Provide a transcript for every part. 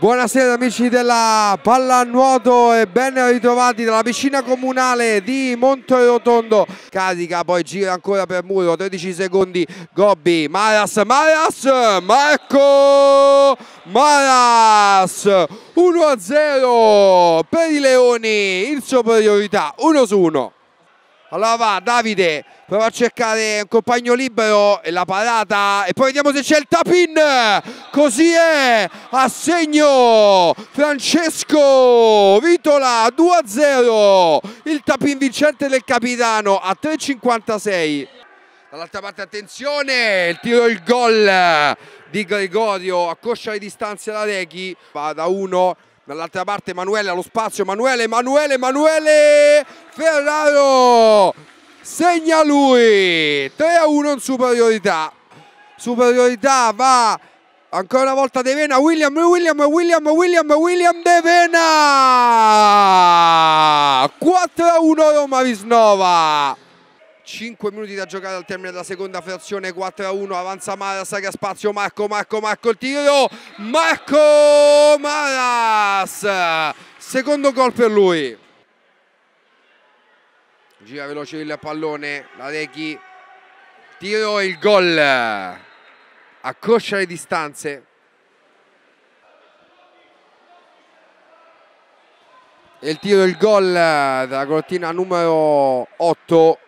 Buonasera amici della pallanuoto e ben ritrovati dalla piscina comunale di Monterotondo. Carica, poi gira ancora per Muro, 13 secondi, Gobbi, Maras, Maras, Marco Maras, 1-0 per i Leoni in superiorità, 1 su 1. Allora va Davide, prova a cercare un compagno libero e la parata e poi vediamo se c'è il tapin. Così è, assegno Francesco Vitola 2-0. Il tapin vincente del capitano a 3.56. Dall'altra parte attenzione, il tiro il gol di Gregorio, accoscia le distanze da Rechi, va da 1 dall'altra parte Emanuele allo spazio, Emanuele, Emanuele, Emanuele, Ferraro, segna lui, 3 a 1 in superiorità, superiorità va ancora una volta De Vena, William, William, William, William, William De Vena, 4 a 1 Roma Visnova. 5 minuti da giocare al termine della seconda frazione 4-1 a avanza Mara saga spazio Marco Marco Marco il tiro Marco Maras secondo gol per lui gira veloce il pallone la Reghi tiro il gol accoscia le distanze e il tiro il gol della cortina numero 8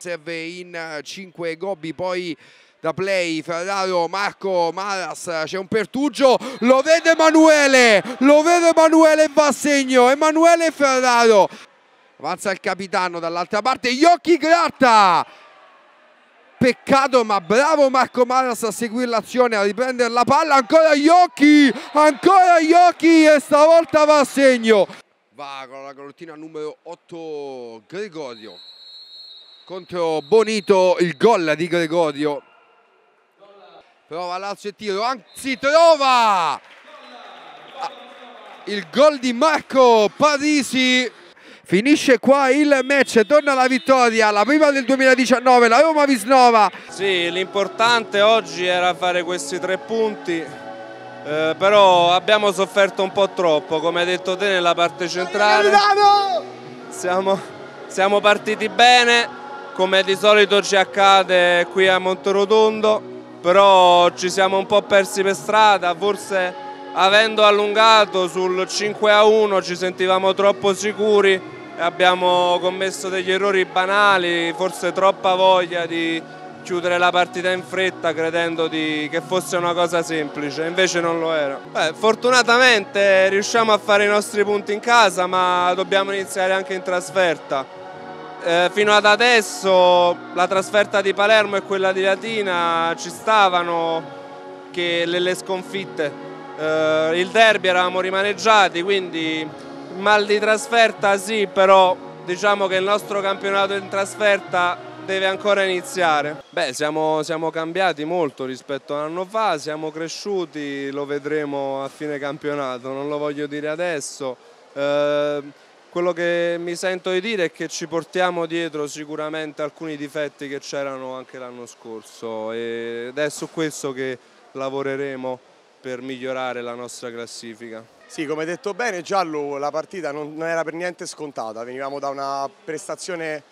serve in 5 eh, gobbi, poi da play Ferraro, Marco Maras, c'è un pertugio, lo vede Emanuele, lo vede Emanuele e va a segno, Emanuele Ferraro. Avanza il capitano dall'altra parte, Iocchi gratta! Peccato ma bravo Marco Maras a seguire l'azione, a riprendere la palla, ancora Iocchi, ancora Iocchi e stavolta va a segno. Va con la carottina numero 8 Gregorio contro Bonito il gol di Gregorio prova lancio e tiro anzi trova ah, il gol di Marco Parisi Finisce qua il match, torna la vittoria, la prima del 2019, la Roma Visnova. Sì, l'importante oggi era fare questi tre punti, eh, però abbiamo sofferto un po' troppo, come hai detto te nella parte centrale. Siamo, siamo partiti bene, come di solito ci accade qui a Monterotondo, però ci siamo un po' persi per strada, forse avendo allungato sul 5 a 1 ci sentivamo troppo sicuri e abbiamo commesso degli errori banali, forse troppa voglia di chiudere la partita in fretta credendo di, che fosse una cosa semplice, invece non lo era. Beh, fortunatamente riusciamo a fare i nostri punti in casa ma dobbiamo iniziare anche in trasferta eh, fino ad adesso la trasferta di Palermo e quella di Latina ci stavano che le, le sconfitte. Eh, il derby eravamo rimaneggiati, quindi mal di trasferta sì, però diciamo che il nostro campionato in trasferta deve ancora iniziare. Beh, siamo, siamo cambiati molto rispetto all'anno fa, siamo cresciuti, lo vedremo a fine campionato, non lo voglio dire adesso. Eh, quello che mi sento di dire è che ci portiamo dietro sicuramente alcuni difetti che c'erano anche l'anno scorso ed è su questo che lavoreremo per migliorare la nostra classifica. Sì, come detto bene Giallo la partita non, era per niente scontata, venivamo da una prestazione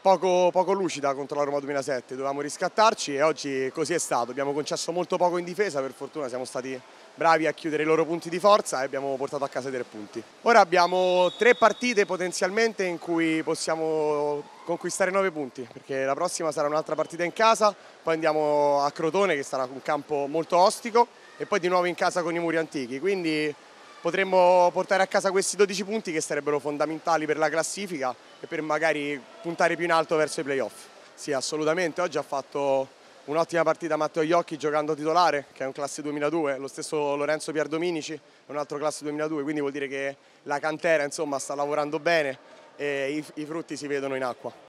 poco, poco lucida contro la Roma 2007, dovevamo riscattarci e oggi così è stato, abbiamo concesso molto poco in difesa, per fortuna siamo stati bravi a chiudere i loro punti di forza e abbiamo portato a casa i tre punti. Ora abbiamo tre partite potenzialmente in cui possiamo conquistare nove punti, perché la prossima sarà un'altra partita in casa, poi andiamo a Crotone che sarà un campo molto ostico e poi di nuovo in casa con i muri antichi, quindi potremmo portare a casa questi 12 punti che sarebbero fondamentali per la classifica e per magari puntare più in alto verso i playoff. Sì, assolutamente, oggi ha fatto un'ottima partita Matteo Iocchi giocando titolare, che è un classe 2002, lo stesso Lorenzo Piardominici un altro classe 2002, quindi vuol dire che la cantera insomma, sta lavorando bene e i frutti si vedono in acqua.